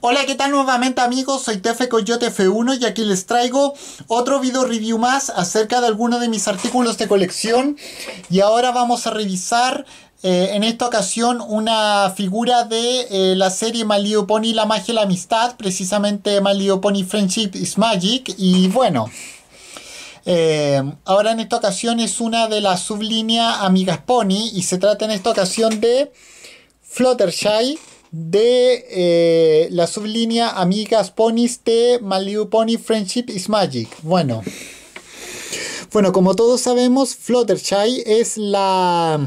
Hola, ¿qué tal nuevamente amigos? Soy Tefe Coyote F1 y aquí les traigo otro video review más acerca de alguno de mis artículos de colección. Y ahora vamos a revisar eh, en esta ocasión una figura de eh, la serie Malio Pony La Magia y la Amistad, precisamente Malio Pony Friendship is Magic. Y bueno... Eh, ahora en esta ocasión es una de las sublínea Amigas Pony y se trata en esta ocasión de Fluttershy, de eh, la sublínea Amigas Ponies de Malibu Pony Friendship is Magic. Bueno. Bueno, como todos sabemos, Fluttershy es la...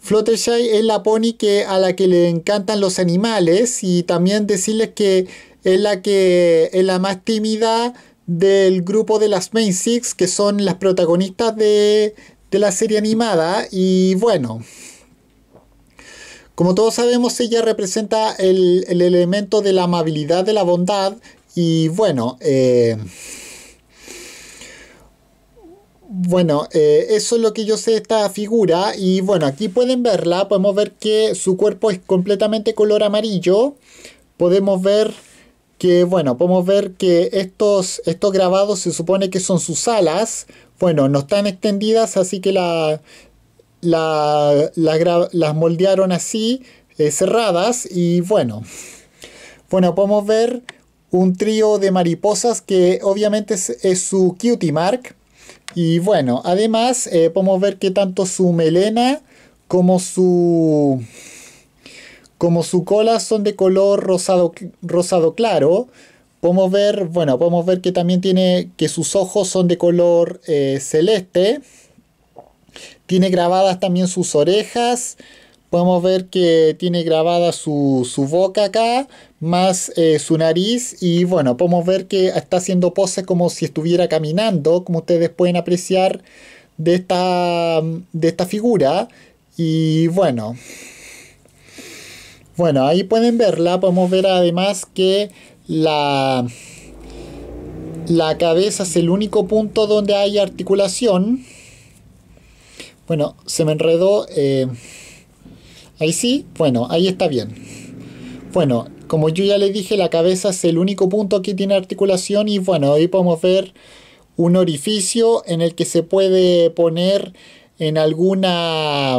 Fluttershy es la pony que, a la que le encantan los animales y también decirles que es la que es la más tímida del grupo de las Main Six, que son las protagonistas de, de la serie animada. Y bueno, como todos sabemos, ella representa el, elemento de la amabilidad, de la bondad y bueno... Eh, bueno, eh, eso es lo que yo sé de esta figura y bueno, aquí pueden verla, podemos ver que su cuerpo es completamente color amarillo, podemos ver que bueno, podemos ver que estos, estos grabados se supone que son sus alas, bueno, no están extendidas, así que la, las moldearon así, eh, cerradas, y bueno. Bueno, podemos ver un trío de mariposas que obviamente es, su cutie mark. Y bueno, además eh, podemos ver que tanto su melena como su como su cola son de color rosado, rosado claro. Podemos ver, bueno, podemos ver que también tiene que sus ojos son de color eh, celeste. Tiene grabadas también sus orejas. Podemos ver que tiene grabada su, boca acá, más eh, su nariz. Y bueno, podemos ver que está haciendo poses como si estuviera caminando, como ustedes pueden apreciar de esta, de esta figura. Y bueno, bueno, ahí pueden verla. Podemos ver además que la, la cabeza es el único punto donde hay articulación. Bueno, se me enredó. Eh, ahí sí, bueno, ahí está bien. Bueno, como yo ya le dije, la cabeza es el único punto que tiene articulación y bueno, ahí podemos ver un orificio en el que se puede poner en alguna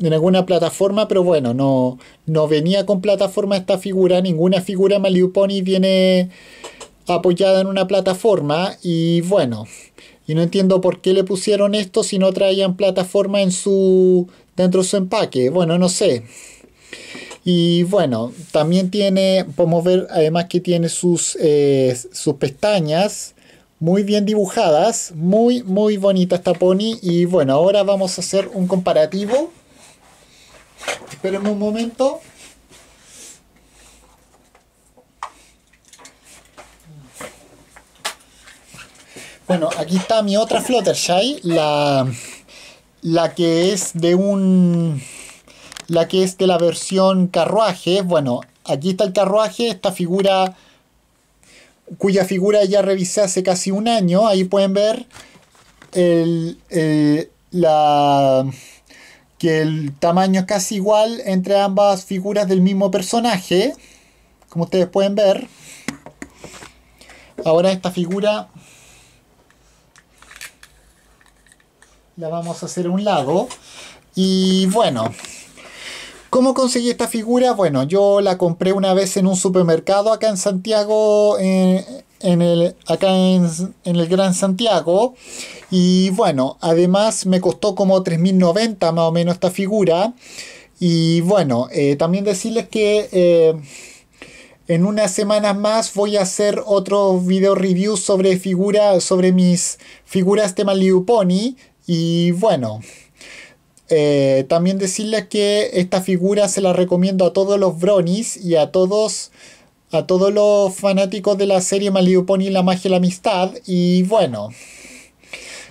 en alguna plataforma, pero bueno, no, no venía con plataforma esta figura, ninguna figura Maliuponi viene apoyada en una plataforma y bueno, y no entiendo por qué le pusieron esto si no traían plataforma en su dentro de su empaque. Bueno, no sé. Y bueno, también tiene, podemos ver además que tiene sus, eh, sus pestañas muy bien dibujadas, muy muy bonita esta pony y bueno, ahora vamos a hacer un comparativo. Esperemos un momento. Bueno, aquí está mi otra Fluttershy, la, la que es de un... La que es de la versión carruaje. Bueno, aquí está el carruaje, esta figura cuya figura ya revisé hace casi un año. Ahí pueden ver el, la, que el tamaño es casi igual entre ambas figuras del mismo personaje. Como ustedes pueden ver. Ahora esta figura la vamos a hacer un lado. Y bueno, ¿cómo conseguí esta figura? Bueno, yo la compré una vez en un supermercado acá en Santiago, eh, en, el, acá en, el Gran Santiago. Y bueno, además me costó como 3.090 más o menos esta figura. Y bueno, eh, también decirles que... Eh, en unas semanas más voy a hacer otro video review sobre figuras, sobre mis figuras de Malibu Pony y bueno, eh, también decirles que esta figura se la recomiendo a todos los bronies y a todos a todos los fanáticos de la serie Malibu Pony la magia y la amistad y bueno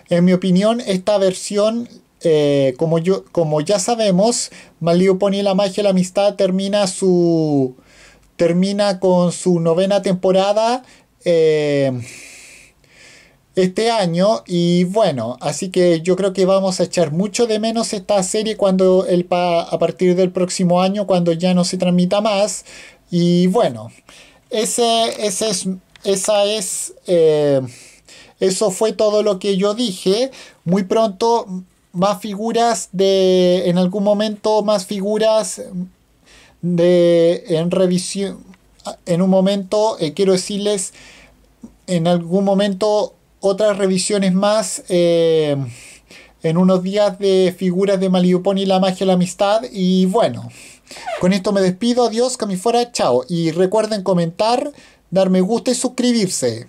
en mi opinión esta versión eh, como, yo, como ya sabemos Malibu Pony la magia y la amistad termina su termina con su novena temporada eh, este año y bueno, así que yo creo que vamos a echar mucho de menos esta serie cuando el pa a partir del próximo año cuando ya no se transmita más y bueno, ese, es, esa es eh, eso fue todo lo que yo dije. Muy pronto más figuras de en algún momento más figuras de en revisión en un momento eh, quiero decirles en algún momento otras revisiones más eh, en unos días de figuras de Maliuponi, la magia, la amistad. Y bueno, con esto me despido. Adiós, que fuera, chao. Y recuerden comentar, dar me gusta y suscribirse.